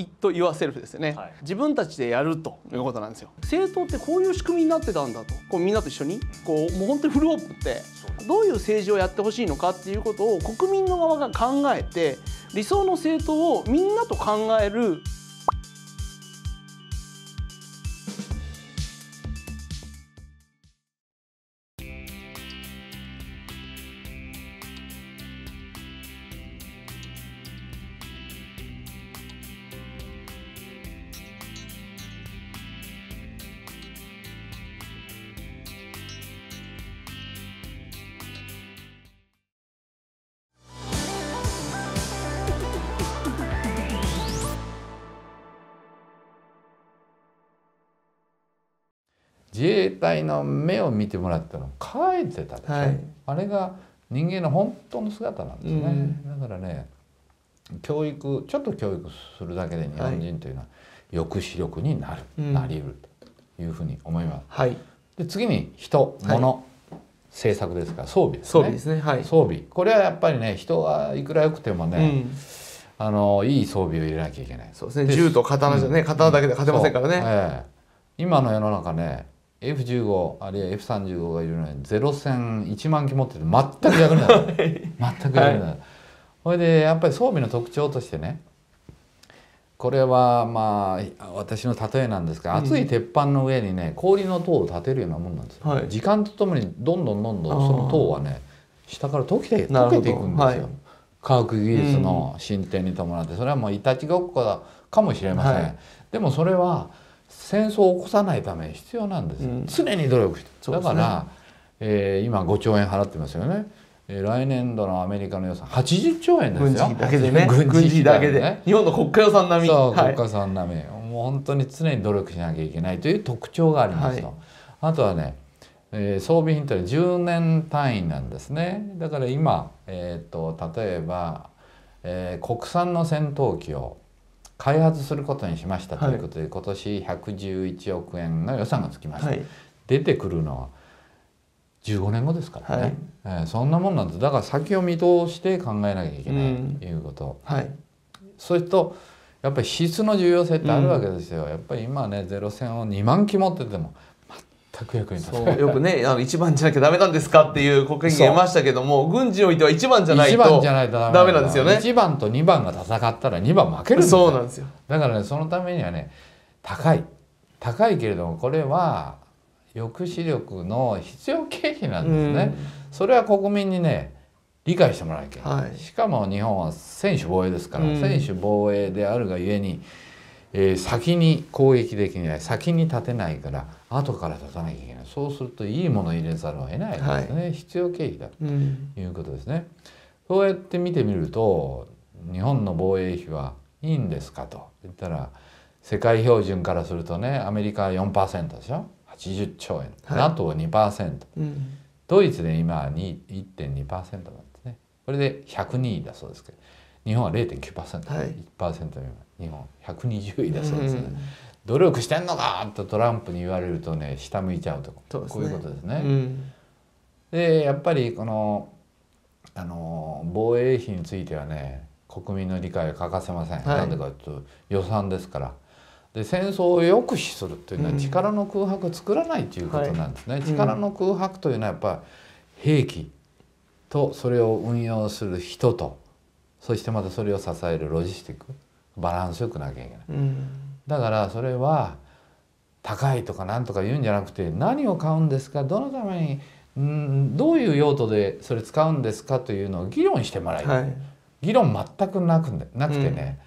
it y o u r s e ですよね、はい、自分たちでやるということなんですよ政党ってこういう仕組みになってたんだとこうみんなと一緒にこうもう本当にフルオープンってどういう政治をやってほしいのかっていうことを国民の側が考えて理想の政党をみんなと考える自衛隊の目を見てもらったの書いてたでしょ、はい、あれが人間の本当の姿なんですね、うん、だからね教育ちょっと教育するだけで日本人というのは抑止力になる、はい、なりうるというふうに思います。はい、で次に人物、政策ですから装備ですね。装備ですね。はい。装備。これはやっぱりね、人はいくらよくてもね、うんあのいい装備を入れなきゃいけないそうですね銃と刀じゃね、うん、刀だけで勝てませんからね、えー、今の世の中ね F15 あるいは F35 がいるのにゼロ戦1万機持ってて全く役に立たない全く役に立たない、はい、ほいでやっぱり装備の特徴としてねこれはまあ私の例えなんですが、熱い鉄板の上にね氷の塔を立てるようなもんなんですよ、はい、時間とともにどんどんどんどんその塔はね下から溶けて溶けていくんですよ、はい、科学技術の進展に伴って、それはもういたちごっこかもしれません、はい、でもそれは戦争を起こさないために必要なんです、うん、常に努力して、ね、だから、えー、今5兆円払ってますよね、えー、来年度のアメリカの予算80兆円ですよ軍事だけでね 軍事だけで、ね、日本の国家予算並みそう、はい、国家予算並みもう本当に常に努力しなきゃいけないという特徴がありますと、はい、あとはね、えー、装備品というのは10年単位なんですねだから今、えーと、と例えば、えー、国産の戦闘機を開発することにしましたということで、はい、今年111億円の予算がつきました、はい、出てくるのは15年後ですからね、はい、えー、そんなもんなんですだから先を見通して考えなきゃいけないということ、はい、それとやっぱり質の重要性ってあるわけですよ、うん、やっぱり今ねゼロ戦を2万機持っててもよくねあの一番じゃなきゃダメなんですかっていう国権言いましたけども軍事においては一番じゃないとダメなんですよね一番と二番が戦ったら二番負けるそうなんですよだからねそのためにはね高い高いけれどもこれは抑止力の必要経費なんですね、それは国民にね理解してもらいけない、はい、しかも日本は専守防衛ですから、専守防衛であるがゆえに、えー、先に攻撃できない先に立てないから後から出さなきゃいけないそうするといいもの入れざるを得ないですね、はい、必要経費だということですね、うん、そうやって見てみると日本の防衛費はいいんですかと言ったら世界標準からするとねアメリカは4%でしょ80兆円、はい、NATO は2%、うん、ドイツで今は1.2%なんですねこれで102位だそうですけど日本は0.9%、はい、1%未満日本120位だそうですね。うん努力してんのか!」とトランプに言われるとね下向いちゃうとう、ね、こういうことですね。うん、でやっぱりこのあの防衛費についてはね国民の理解は欠かせません、はい、なんでかというと予算ですからで戦争を抑止するというのは力の空白を作らないということなんですね、うんはい、力の空白というのはやっぱ兵器とそれを運用する人とそしてまたそれを支えるロジスティックバランスよくなきゃいけない、うん、だからそれは高いとかなんとか言うんじゃなくて何を買うんですかどのためにうんどういう用途でそれ使うんですかというのを議論してもらい、はい、議論全くなくなくてね、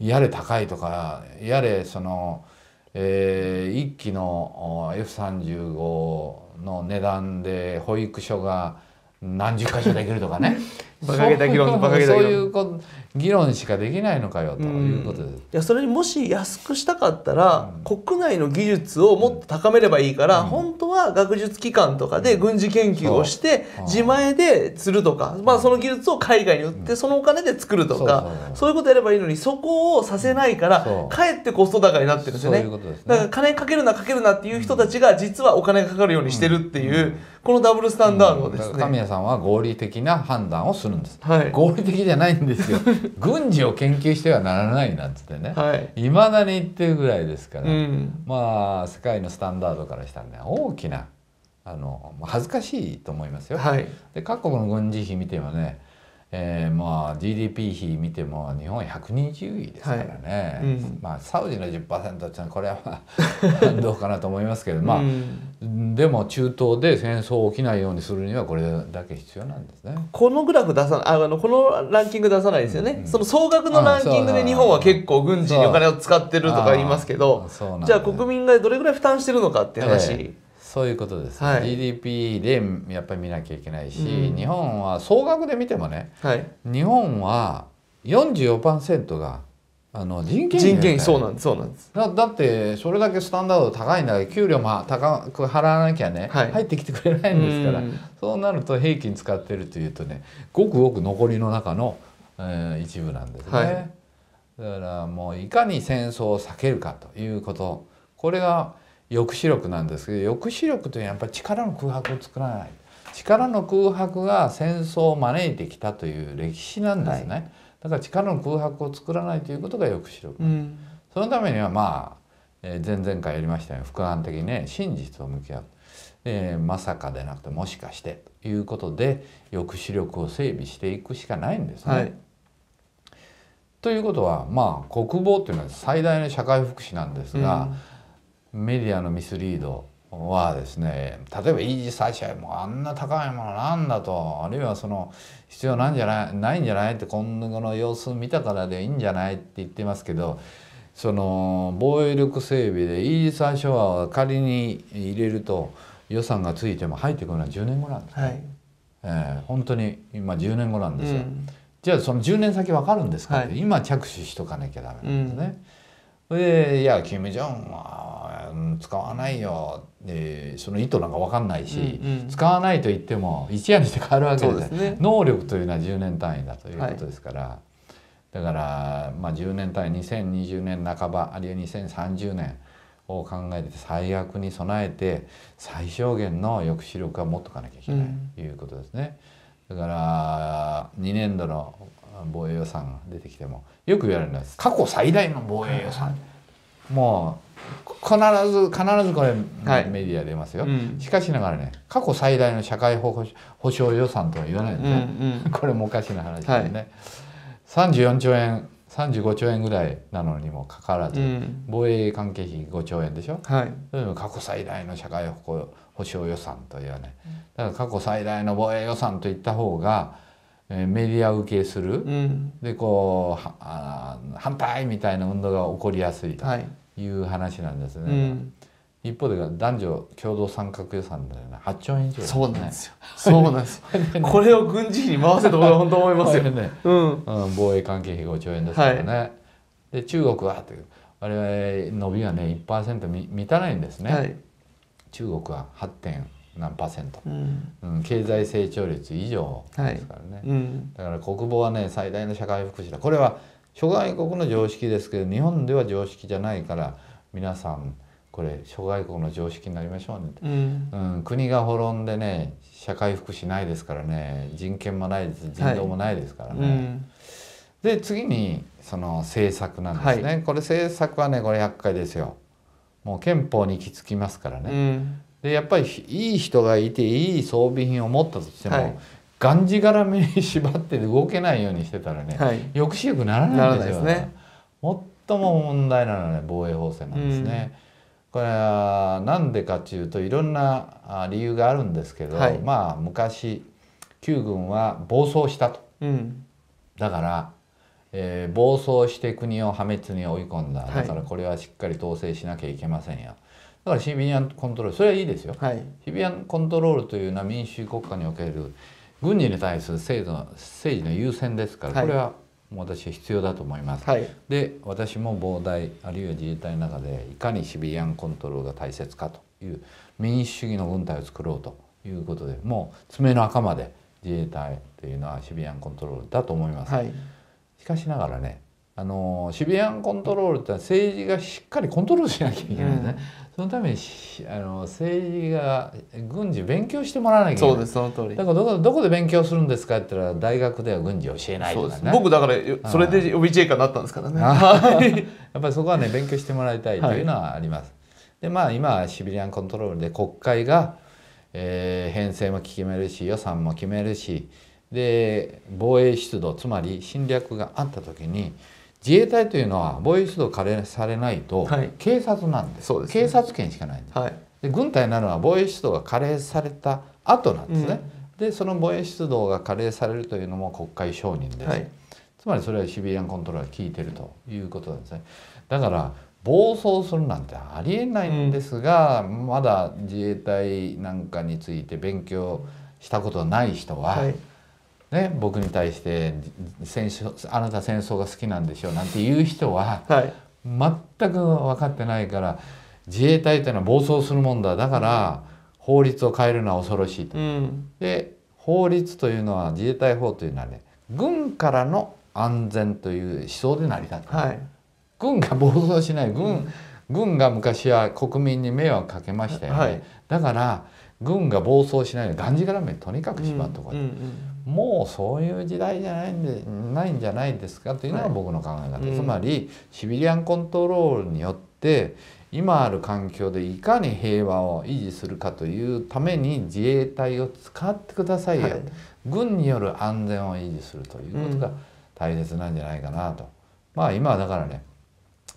うん、やれ高いとかやれその、えー、1機の F35 の値段で保育所が何十箇所できるとかね馬鹿げた議論馬鹿げた議論そういうこ議論しかできないのかよということです、いやそれにもし安くしたかったら、国内の技術をもっと高めればいいから、本当は学術機関とかで軍事研究をして、自前で釣るとか、まあ、その技術を海外に売って、そのお金で作るとかそういうことやればいいのにそこをさせないからかえってコスト高になってるんですよねだから金かけるなかけるなっていう人たちが実はお金かかるようにしてるっていう。このダブルスタンダードですね、神谷さんは合理的な判断をするんです、はい、合理的じゃないんですよ 軍事を研究してはならないなんつってね、はいまだに言ってるぐらいですから、うん、まあ世界のスタンダードからしたらね大きなあの恥ずかしいと思いますよ。はい、で各国の軍事費見てもねえー、まあ GDP 比見ても日本120位ですからね、はいうん、まあサウジの10%っていうのはこれは どうかなと思いますけどまあ、うん、でも中東で戦争起きないようにするにはこれだけ必要なんですね。このグラフ出さあのこのランキング出さないですよね、うんその総額のランキングで日本は結構軍事にお金を使ってるとか言いますけど、じゃあ国民がどれぐらい負担してるのかっていう話。えーそういうことです、ね、はい、GDP でやっぱり見なきゃいけないし、うん、日本は総額で見てもね、はい、日本は44%があの人件費、ね、人件費そうなんですそうなんですだだってそれだけスタンダード高いんだから給料も高く払わなきゃね、はい、入ってきてくれないんですから、うん、そうなると平均使ってるというとねごくごく残りの中の、えー、一部なんですね、はい、だからもういかに戦争を避けるかということこれが抑止力なんですけど抑止力というのはやっぱり力の空白を作らない力の空白が戦争を招いてきたという歴史なんですね、はい、だから力の空白を作らないということが抑止力、うん、そのためにはまあ、え前々回やりましたように俯瞰的にね真実を向き合う、えー、まさかでなくてもしかしてということで抑止力を整備していくしかないんですね。はい、ということはまあ国防というのは最大の社会福祉なんですが、うメディアのミスリードはですね例えばイージス・アシャイもあんな高いものなんだとあるいはその必要なんじゃないないんじゃないって今後の様子見たからでいいんじゃないって言ってますけどその防衛力整備でイージス・アショアは仮に入れると予算がついても入ってくるのは10年後なんですね、はいえー、本当に今10年後なんですよ。うん、じゃあその10年先分かるんですかって、はい、今着手しとかなきゃダメなんですね。うん、でいや金正恩はうん、使わないよ、えー、その意図なんか分かんないし、うんうん、使わないと言っても一夜にして変わるわけですね能力というのは10年単位だということですから、はい、だから、まあ、10年単位2020年半ばあるいは2030年を考えて最悪に備えて最小限の抑止力は持っとかなきゃいけないということですね。うん、だから2年度の防衛予算が出てきてもよく言われるのは過去最大の防衛予算。もう必ず必ずこれ、メディア出ますよ、うん、しかしながらね過去最大の社会保保障予算とは言わないでね、うんうん、これもおかしな話でね、はい、34兆円35兆円ぐらいなのにもかかわらず、うん、防衛関係費5兆円でしょ、はい、過去最大の社会保障予算というねだから過去最大の防衛予算といった方が、えメディア受けする、うん、でこう反対みたいな運動が起こりやすい、はい、いう話なんですね。うん、一方で男女共同参画予算で8兆円以上、ね、そうなんですよ。そうなんです。これを軍事費に回せと俺は本当思いますよ。ね、うん、うん、防衛関係費5兆円ですからね。はい、で中国はという我々伸びはね1%満たないんですね。はい、中国は8点何パーセント、うんうん、経済成長率以上ですからね、はいうん、だから国防はね最大の社会福祉だこれは諸外国の常識ですけど日本では常識じゃないから皆さんこれ諸外国の常識になりましょうね、うん、うん、国が滅んでね社会福祉ないですからね人権もないです人道もないですからね。はいうん、で次にその政策なんですね、はい、これ政策はねこれ厄介ですよもう憲法に行き着きますからね、うん、でやっぱりいい人がいていい装備品を持ったとしても、はいがんじがらめに縛って動けないようにしてたらね、はい、抑止力ならないんですよね。最も問題なのは、ね、防衛法制なんですね。うん、これはなんでかっていうといろんな理由があるんですけど、はい、まあ昔旧軍は暴走したと、うん、だから、えー、暴走して国を破滅に追い込んだだからこれはしっかり統制しなきゃいけませんよ、だからシビアンコントロールそれはいいですよ、シビアンコントロールというのは民主国家における軍事に対する制度の政治の優先ですから、はい、これは私は必要だと思います。はい、で私も防大あるいは自衛隊の中でいかにシビアンコントロールが大切かという民主主義の軍隊を作ろうということでもう爪の赤まで自衛隊というのはシビアンコントロールだと思います。はい、しかしながらねあのシビアンコントロールって政治がしっかりコントロールしなきゃいけないね、うん、そのためにあの政治が軍事勉強してもらわなきゃいけないそうですその通りだからどこどこで勉強するんですかって言ったら大学では軍事教えないとか、ね、僕だからそれで予備自衛官になったんですからね やっぱりそこはね勉強してもらいたいというのはあります、はい、でまあ今シビリアンコントロールで国会が、えー、編成も決めるし予算も決めるしで防衛出動つまり侵略があった時に、うん自衛隊というのは防衛出動加齢されないと、警察なんですはい、警察権しかないんです、はい、で軍隊なのは防衛出動が加齢された後なんですね、うん、でその防衛出動が加齢されるというのも国会承認です、はい、つまりそれはシビリアンコントロールが効いてるということなんですねだから暴走するなんてありえないんですが、うん、まだ自衛隊なんかについて勉強したことない人は、はいね、僕に対して戦争「あなた戦争が好きなんでしょう」なんて言う人は、全く分かってないから自衛隊というのは暴走するもんだだから法律を変えるのは恐ろしいと、うん、で法律というのは自衛隊法というのはね軍からの安全という思想で成り立って、はい、軍が暴走しない軍、うん、軍が昔は国民に迷惑かけましたよね、はい、だから軍が暴走しないようにがんじがらめとにかくしまっとこうと。うんうんうんもうそういう時代じゃないんでないんじゃないですかというのが僕の考え方、はいうん、つまりシビリアンコントロールによって今ある環境でいかに平和を維持するかというために自衛隊を使ってくださいよ、はい、軍による安全を維持するということが大切なんじゃないかなと、うん、まあ今はだからね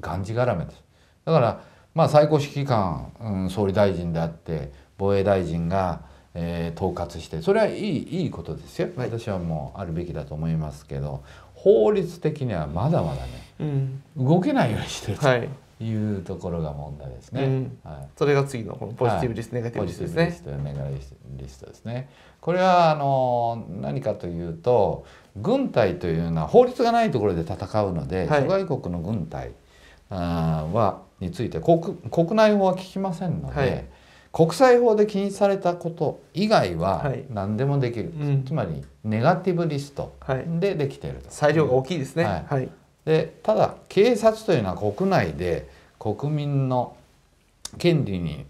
がんじがらめですだからまあ最高指揮官、うん、総理大臣であって防衛大臣がえー、統括してそれはいいいいことですよ、はい、私はもうあるべきだと思いますけど法律的にはまだまだね、うん、動けないようにしてると。はいいうところが問題ですね。うん、はい。それが次のこのポジティブリスト、はい、ネガティブリストですね。ポジティブリストネガリストですね。これはあの何かというと軍隊というのは法律がないところで戦うので、はい、諸外国の軍隊あはについて国国内法は聞きませんので、はい、国際法で禁止されたこと以外は何でもできる、はいうん、つまりネガティブリストでできていると、裁量が大きいですね、はい、はい、でただ警察というのは国内で国民の権利に、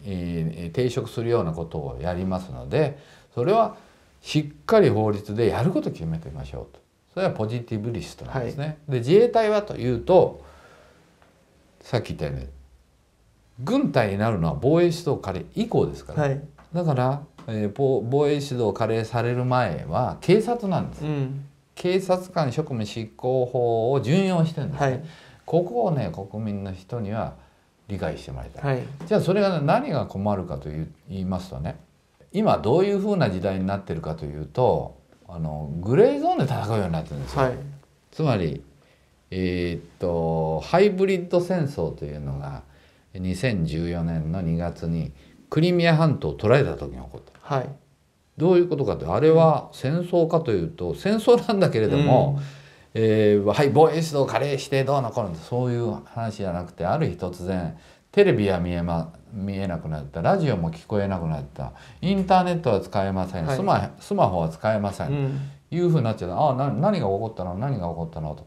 抵触するようなことをやりますのでそれはしっかり法律でやることを決めてみましょうとそれはポジティブリストなんですね。はい、で自衛隊はというとさっき言ったように軍隊になるのは防衛指導加以降ですから、はい、だから、えー、防衛指導加齢される前は警察なんです、うん、警察官職務執行法を準用してるんですね、はい、ここをね国民の人には理解してもらいたい、はい、じゃあそれが、ね、何が困るかと言いますとね今どういうふうな時代になってるかというとあのグレーゾーンで戦うようになってるんですよ、はい、つまりえー、っとハイブリッド戦争というのが、2014年の2月にクリミア半島を捉えた時起こった、はい、どういうことかってあれは戦争かというと戦争なんだけれども、うん、えー、はい防衛出動加齢してどうのこうのそういう話じゃなくてある日突然テレビは見え,、ま、見えなくなったラジオも聞こえなくなったインターネットは使えません、はい、スマスマホは使えません、うん、いうふうになっちゃったああ何が起こったの何が起こったのと、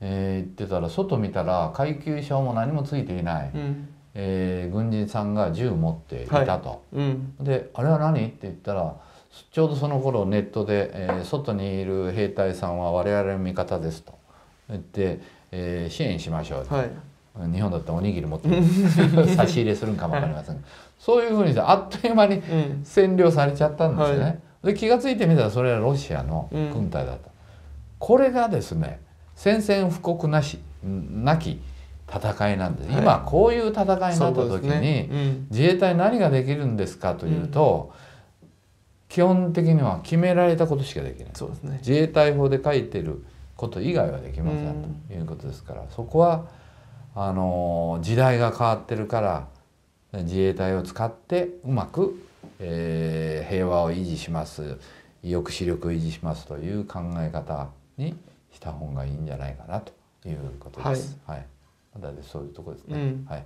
えー、言ってたら外見たら階級証も何もついていない。うんえー、軍人さんが銃持っていたと、はいうん、であれは何って言ったらちょうどその頃ネットで、えー、外にいる兵隊さんは我々の味方ですと言って、えー、支援しましょう、はい、日本だったらおにぎり持って 差し入れするんかも分かりませんそういうふうにあっという間に占領されちゃったんですね、うんはい、で気が付いてみたらそれはロシアの軍隊だった、うん、これがですね宣戦布告なしなき戦いなんです、はい、今こういう戦いになった時に、ねうん、自衛隊何ができるんですかというと、うん、基本的には決められたことしかできないそうです、ね、自衛隊法で書いてること以外はできません、ということですからそこはあの時代が変わってるから自衛隊を使ってうまく、えー、平和を維持します抑止力を維持しますという考え方にした方がいいんじゃないかなということです。はい、はいでそういうとこですね、うん、はい、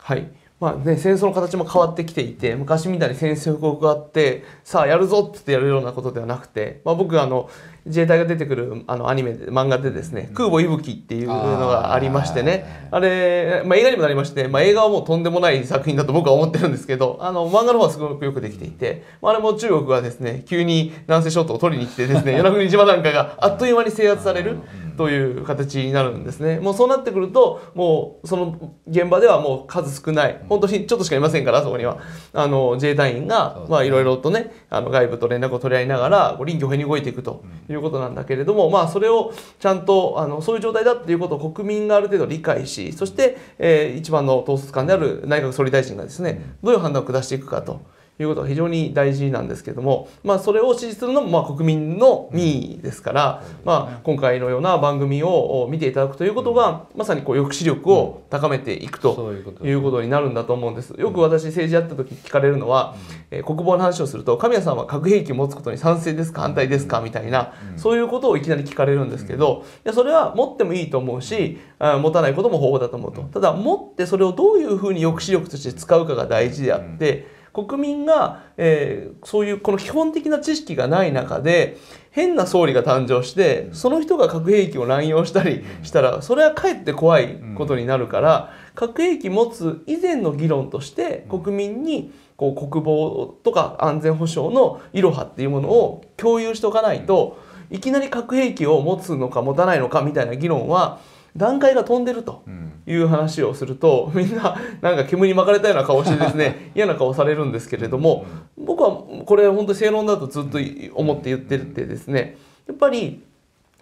はいまあね、戦争の形も変わってきていて昔みたいに戦争報告があってさあやるぞってやるようなことではなくて、まあ、僕あの自衛隊が出てくるあのアニメで漫画でですね「空母息吹」っていうのがありましてねあれ、まあ、映画にもなりまして、まあ、映画はもうとんでもない作品だと僕は思ってるんですけどあの漫画の方はすごくよくできていて、まあ、あれも中国がですね急に南西諸島を取りに来てですね 与那国島なんかがあっという間に制圧される。という形になるんですね。もうそうなってくると、もうその現場ではもう数少ない、本当にちょっとしかいませんから、そこには。あの、自衛隊員が、まあいろいろとね、あの外部と連絡を取り合いながら、臨機応変に動いていくということなんだけれども、まあそれをちゃんと、あの、そういう状態だっていうことを国民がある程度理解し、そして、えー、一番の統率官である内閣総理大臣がですね、どういう判断を下していくかと。いうことが非常に大事なんですけれども、まあ、それを支持するのもま国民の民意ですから、まあ、今回のような番組を見ていただくということはまさにこう抑止力を高めていくということになるんだと思うんです。よく私政治やった時聞かれるのは、え国防の話をすると神谷さんは核兵器を持つことに賛成ですか反対ですかみたいな、そういうことをいきなり聞かれるんですけど、いやそれは持ってもいいと思うし、持たないことも方法だと思うと。ただ持ってそれをどういうふうに抑止力として使うかが大事であって、国民が、えー、そういうこの基本的な知識がない中で変な総理が誕生してその人が核兵器を乱用したりしたらそれはかえって怖いことになるから、核兵器持つ以前の議論として国民にこう国防とか安全保障のいろはっていうものを共有しておかないといきなり核兵器を持つのか持たないのかみたいな議論は段階が飛んでると。うんいう話をすると みんななんか煙に巻かれたような顔してですね 嫌な顔されるんですけれども僕はこれ本当に正論だとずっと思って言っててですねやっぱり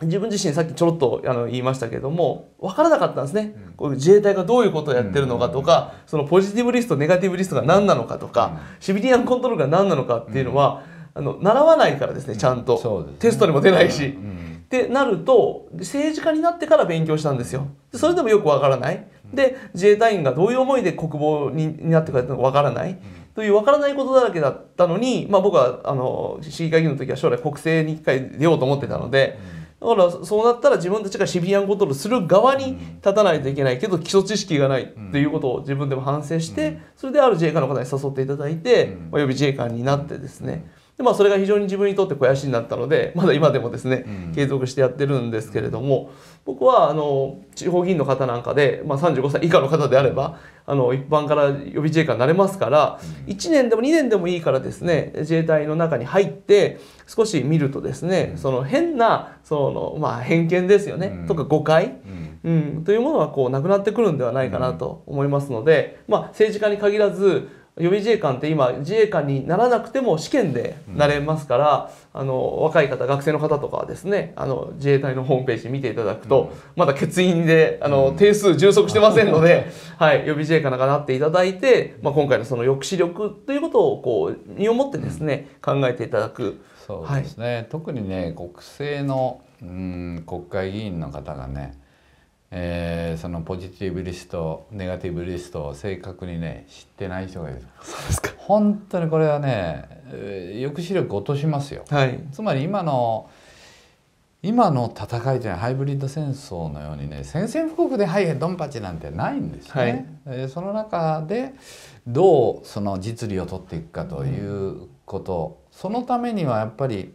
自分自身さっきちょろっとあの言いましたけども分からなかったんですね、うん、こういう自衛隊がどういうことをやってるのかとか、そのポジティブリストネガティブリストが何なのかとか、シビリアンコントロールが何なのかっていうのは、あの習わないからですねちゃんと、テストにも出ないし。ってなると政治家になってから勉強したんですよ。それでもよくわからない。で自衛隊員がどういう思いで国防になってくれたのかわからない。というわからないことだらけだったのに、まあ、僕はあの市議会議員の時は将来国政に一回出ようと思ってたので。だからそうなったら自分たちがシビアンコントロールする側に立たないといけないけど基礎知識がないということを自分でも反省してそれである自衛官の方に誘っていただいて、およ予備自衛官になってですね、でまあそれが非常に自分にとって肥やしになったので まだ今でもですね、継続してやってるんですけれども、僕はあの地方議員の方なんかで、まあ、35歳以下の方であればあの一般から予備自衛官になれますから、1年でも2年でもいいからですね自衛隊の中に入って少し見るとですね、その変なその、まあ、偏見ですよね、とか誤解、うんというものはこうなくなってくるんではないかなと思いますので、まあ、政治家に限らず予備自衛官って今自衛官にならなくても試験でなれますから、うん、あの若い方学生の方とかはですねあの自衛隊のホームページ見ていただくと、うん、まだ欠員であの、うん、定数充足してませんので、はい、予備自衛官ななっていただいて、まあ、今回のその抑止力ということをこう身をもってですね、考えていただく。そうですね、はい、特にね国政のうん国会議員の方がねえー、そのポジティブリストネガティブリストを正確にね知ってない人がいるそうですか本当にこれはね抑止力落としますよ、はい、つまり今の今の戦いというのはハイブリッド戦争のようにね宣戦布告で「はいドンパチ」なんてないんですね、はい、えー、その中でどうその実利を取っていくかということ、うん、そのためにはやっぱり、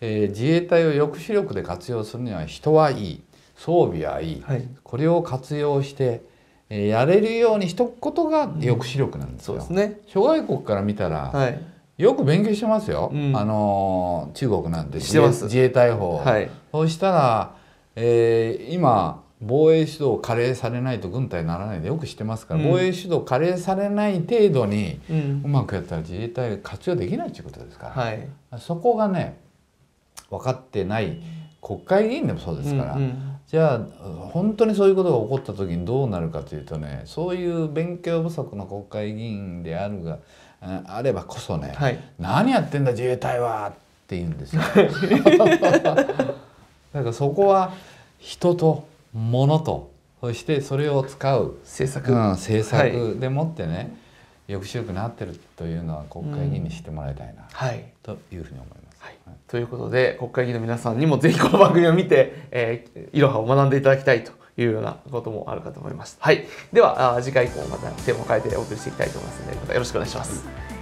えー、自衛隊を抑止力で活用するには人はいい装備はいい、はい、これを活用してやれるようにしとくことが抑止力なんですよ。うん、すね、諸外国から見たら、はい、よく勉強してますよ、うん、あの中国なんて自衛隊法、はい、そうしたら、えー、今防衛指導加齢されないと軍隊にならないでよく知ってますから、うん、防衛指導加齢されない程度に、うん、うまくやったら自衛隊活用できないということですから、はい、そこがね分かってない国会議員でもそうですから、うんうん、じゃあ本当にそういうことが起こった時にどうなるかというとねそういう勉強不足の国会議員であるがあればこそね、はい、何やってんだ自衛隊はって言うんですよ。だからそこは人と物とそしてそれを使う政策,、うん、政策でもってね、はい抑止力になってるというのは国会議員にしてもらいたいな、うんはい、というふうに思います。ということで、国会議員の皆さんにもぜひこの番組を見て、えー、いろはを学んでいただきたいというようなこともあるかと思います。はい。では、次回以降またテーマを変えてお送りしていきたいと思いますので、またよろしくお願いします。